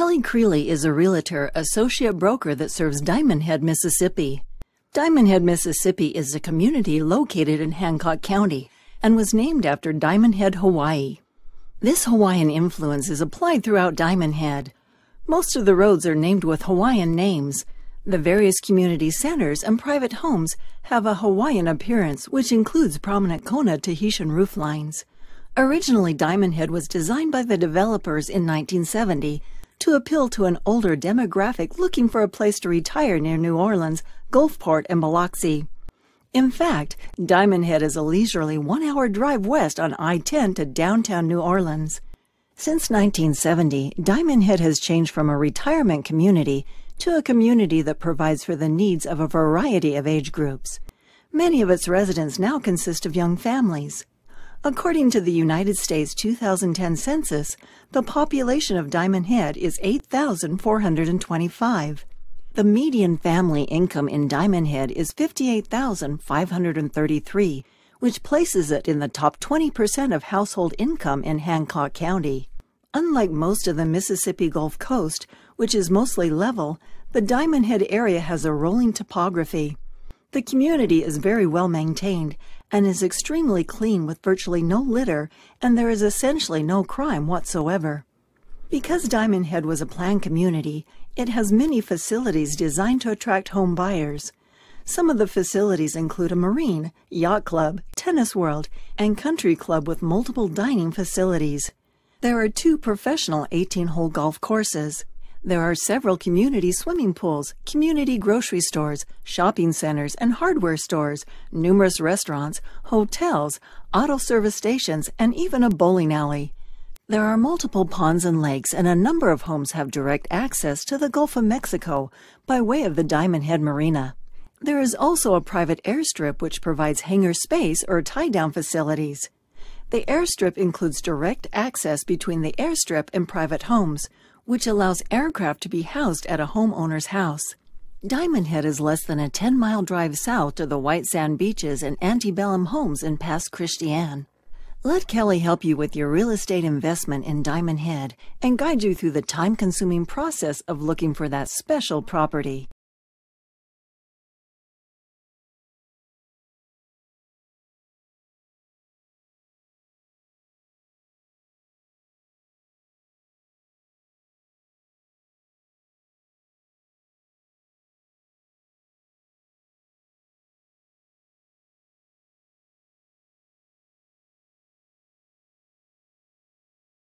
Kelly Creeley is a realtor associate broker that serves Diamond Head, Mississippi. Diamond Head, Mississippi is a community located in Hancock County and was named after Diamond Head, Hawaii. This Hawaiian influence is applied throughout Diamond Head. Most of the roads are named with Hawaiian names. The various community centers and private homes have a Hawaiian appearance, which includes prominent Kona Tahitian rooflines. Originally, Diamond Head was designed by the developers in 1970 to appeal to an older demographic looking for a place to retire near New Orleans, Gulfport, and Biloxi. In fact, Diamond Head is a leisurely one hour drive west on I 10 to downtown New Orleans. Since 1970, Diamond Head has changed from a retirement community to a community that provides for the needs of a variety of age groups. Many of its residents now consist of young families. According to the United States 2010 census, the population of Diamond Head is 8,425. The median family income in Diamond Head is 58,533, which places it in the top 20% of household income in Hancock County. Unlike most of the Mississippi Gulf Coast, which is mostly level, the Diamond Head area has a rolling topography. The community is very well maintained and is extremely clean with virtually no litter, and there is essentially no crime whatsoever. Because Diamond Head was a planned community, it has many facilities designed to attract home buyers. Some of the facilities include a marine, yacht club, tennis world, and country club with multiple dining facilities. There are two professional 18 hole golf courses, there are several community swimming pools, community grocery stores, shopping centers and hardware stores, numerous restaurants, hotels, auto service stations, and even a bowling alley. There are multiple ponds and lakes, and a number of homes have direct access to the Gulf of Mexico by way of the Diamond Head Marina. There is also a private airstrip which provides hangar space or tie down facilities. The airstrip includes direct access between the airstrip and private homes, which allows aircraft to be housed at a homeowner's house. Diamond Head is less than a 10 mile drive south to the white sand beaches and antebellum homes in past Christiane. Let Kelly help you with your real estate investment in Diamond Head and guide you through the time consuming process of looking for that special property.